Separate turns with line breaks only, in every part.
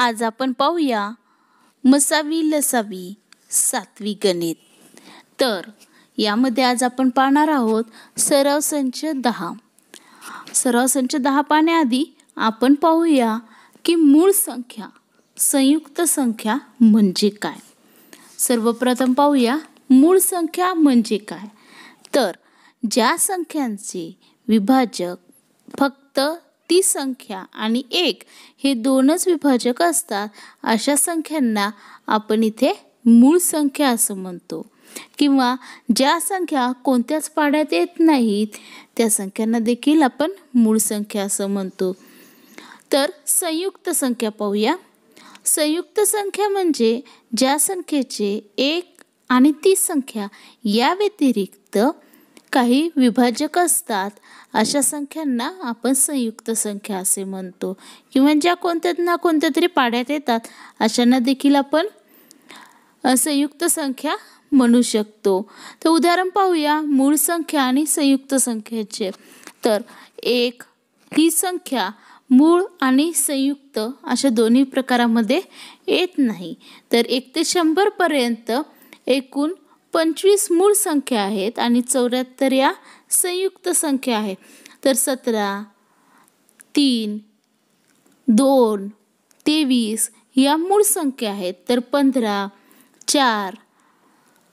आज आपण पाहूया मसावी लसावी सातवी गणित तर यामध्ये आज आपण पाहणार आहोत सराव संच दहा सराव संच दहा पाहण्याआधी आपण पाहूया की मूळ संख्या संयुक्त संख्या म्हणजे काय सर्वप्रथम पाहूया मूळ संख्या म्हणजे काय तर ज्या संख्यांचे विभाजक फक्त ती संख्या आणि एक हे दोनच विभाजक असतात अशा संख्यांना आपण इथे मूळ संख्या असं म्हणतो किंवा ज्या संख्या कोणत्याच पाड्यात येत नाहीत त्या संख्यांना देखील आपण मूळ संख्या असं म्हणतो तर संयुक्त संख्या पाहूया संयुक्त संख्या म्हणजे ज्या संख्येचे एक आणि ती संख्या या व्यतिरिक्त काही विभाजक असतात अशा संख्यांना आपण संयुक्त संख्या असे म्हणतो किंवा ज्या कोणत्या ना कोणत्या तरी पाड्यात येतात अशांना देखील आपण संयुक्त संख्या म्हणू शकतो तर उदाहरण पाहूया मूळ संख्या आणि संयुक्त संख्येचे तर एक ही संख्या मूळ आणि संयुक्त अशा दोन्ही प्रकारामध्ये येत नाही तर एक ते शंभरपर्यंत एकूण पंचवीस मूळ संख्या आहेत आणि चौऱ्याहत्तर या संयुक्त संख्या आहेत तर सतरा तीन दोन तेवीस या मूळ संख्या आहेत तर पंधरा चार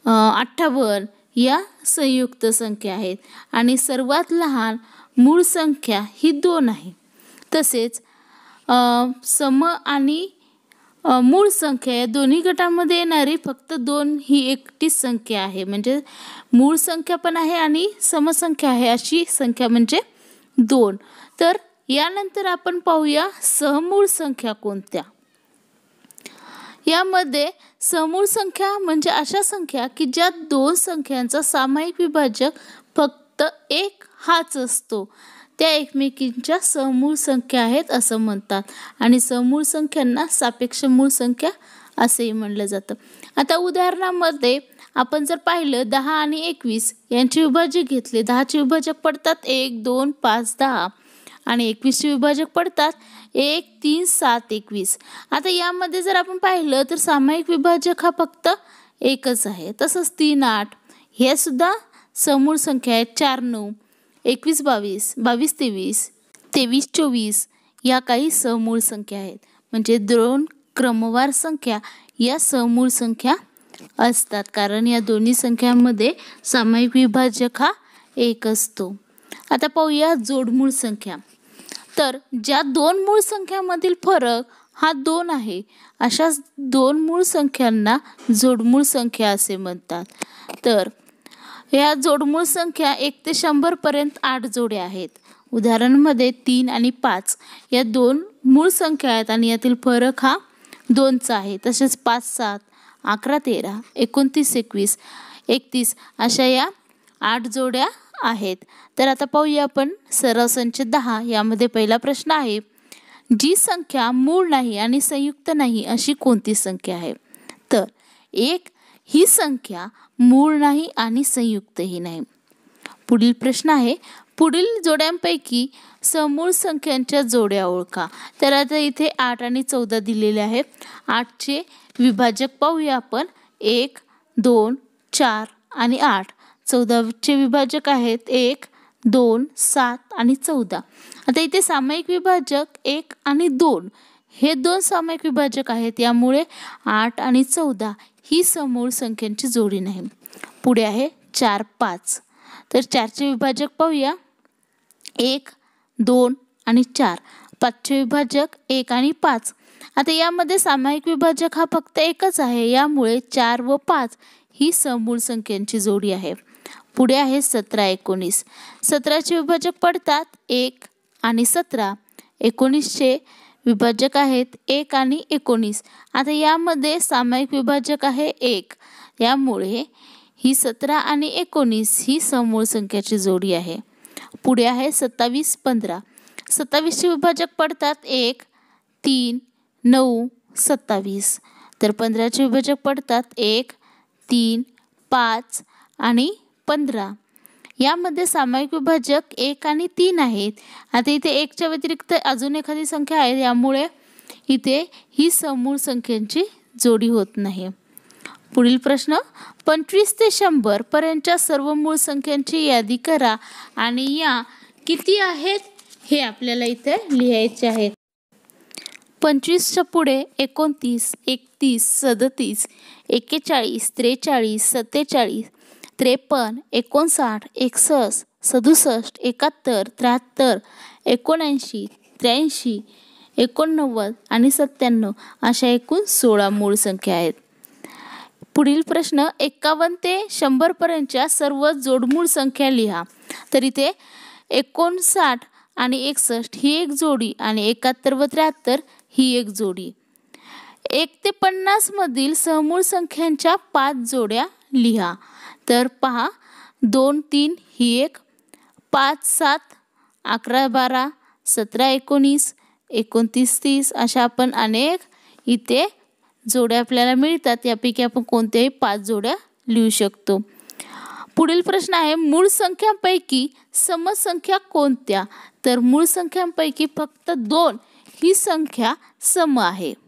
अठ्ठावन्न या संयुक्त संख्या आहेत आणि सर्वात लहान मूळ संख्या ही दोन आहे तसेच सम आणि मूळ संख्या या दोन्ही गटामध्ये येणारी फक्त दोन ही एकटी संख्या आहे म्हणजे मूळ संख्या पण आहे आणि समसंख्या आहे अशी संख्या म्हणजे दोन तर यानंतर आपण पाहूया सहमूळ संख्या कोणत्या यामध्ये समूळ संख्या म्हणजे अशा संख्या की ज्या दोन संख्यांचा सामायिक विभाजक फक्त एक हाच असतो त्या एकमेकींच्या समूळ संख्या आहेत असं म्हणतात आणि समूळ संख्यांना सापेक्ष मूळ संख्या असंही म्हणलं जातं आता उदाहरणामध्ये आपण जर पाहिलं दहा आणि एकवीस यांचे विभाजक घेतले दहाचे विभाजक पडतात एक दोन पाच दहा आणि एकवीसचे विभाजक पडतात एक तीन सात एकवीस आता यामध्ये जर आपण पाहिलं तर सामायिक विभाजक हा फक्त एकच आहे तसंच तीन आठ हे सुद्धा समूळ संख्या आहेत चार नऊ एकवीस बावीस बावीस तेवीस तेवीस चोवीस या काही सहमूळ संख्या आहेत म्हणजे दोन क्रमवार संख्या या सहमूळ संख्या असतात कारण या दोन्ही संख्यांमध्ये सामायिक विभाजक हा एक असतो आता पाहूया जोडमूळ संख्या तर ज्या दोन मूळ संख्यांमधील फरक हा दोन आहे अशाच दोन मूळ संख्यांना जोडमूळ संख्या असे म्हणतात तर या जोडमूळ संख्या एक ते शंभरपर्यंत आठ जोड्या आहेत उदाहरणमध्ये तीन आणि पाच या दोन मूळ संख्या आहेत आणि यातील फरक हा दोनचा आहे तसेच पाच सात अकरा तेरा एकोणतीस एकवीस एकतीस अशा या आठ जोड्या आहेत तर आता पाहूया आपण सरळ संच दहा यामध्ये पहिला प्रश्न आहे जी संख्या मूळ नाही आणि संयुक्त नाही अशी कोणती संख्या आहे तर एक ही संख्या मूळ नाही आणि संयुक्तही नाही पुढील प्रश्न आहे पुढील जोड्यांपैकी समूळ संख्यांच्या जोड्या ओळखा तर आता इथे आठ आणि चौदा दिलेले आहे आठचे विभाजक पाहूया आपण एक दोन चार आणि आठ चौदाचे विभाजक आहेत एक दोन सात आणि चौदा आता इथे सामायिक विभाजक एक आणि दोन हे दोन सामायिक विभाजक आहेत यामुळे आठ आणि चौदा ही समूळ संख्यांची जोडी नाही पुढे आहे चार पाच तर चारचे विभाजक पाहूया एक दोन आणि चार पाचचे विभाजक एक आणि पाच आता यामध्ये सामायिक विभाजक हा फक्त एकच आहे यामुळे चार व पाच ही समूळ संख्यांची जोडी आहे पुढे आहे सतरा एकोणीस सतराचे विभाजक पडतात एक आणि सतरा एकोणीसशे विभाजक आहेत एक आणि एकोणीस आता यामध्ये सामायिक विभाजक आहे एक यामुळे ही सतरा आणि एकोणीस ही समूळ संख्याची जोडी आहे पुढे आहे सत्तावीस पंधरा सत्तावीसचे विभाजक पडतात एक तीन नऊ सत्तावीस तर पंधराचे विभाजक पडतात एक तीन पाच आणि पंधरा यामध्ये सामायिक विभाजक एक आणि तीन आहेत आता इथे एकच्या व्यतिरिक्त अजून एखादी संख्या आहे यामुळे इथे ही समूळ संख्यांची जोडी होत नाही पुढील प्रश्न पंचवीस ते पर्यंतच्या सर्व मूळ संख्यांची यादी करा आणि या किती आहेत हे आपल्याला इथे लिहायचे आहेत पंचवीसच्या पुढे एकोणतीस एकतीस सदतीस एक्केचाळीस त्रेचाळीस सत्तेचाळीस त्रेपन्न एकोणसाठ एकसष्ट सदुसष्ट एकाहत्तर त्र्याहत्तर एकोणऐंशी त्र्याऐंशी एकोणनव्वद आणि सत्त्याण्णव अशा एकूण सोळा मूळ संख्या आहेत पुढील प्रश्न एक्कावन्न ते शंभरपर्यंतच्या सर्व जोडमूळ संख्या लिहा तर इथे एकोणसाठ आणि एकसष्ट ही एक जोडी आणि एकाहत्तर व त्र्याहत्तर ही एक जोडी एक ते पन्नासमधील सहमूळ संख्यांच्या पाच जोड्या लिहा तर पहा दोन तीन ही एक पाच सात अकरा बारा सतरा एकोणीस एकोणतीस तीस अशा आपण अनेक इथे जोड्या आपल्याला मिळतात यापैकी आपण कोणत्याही पाच जोड्या लिहू शकतो पुढील प्रश्न आहे मूळ संख्यांपैकी समसंख्या कोणत्या तर मूळ संख्यांपैकी फक्त दोन ही संख्या सम आहे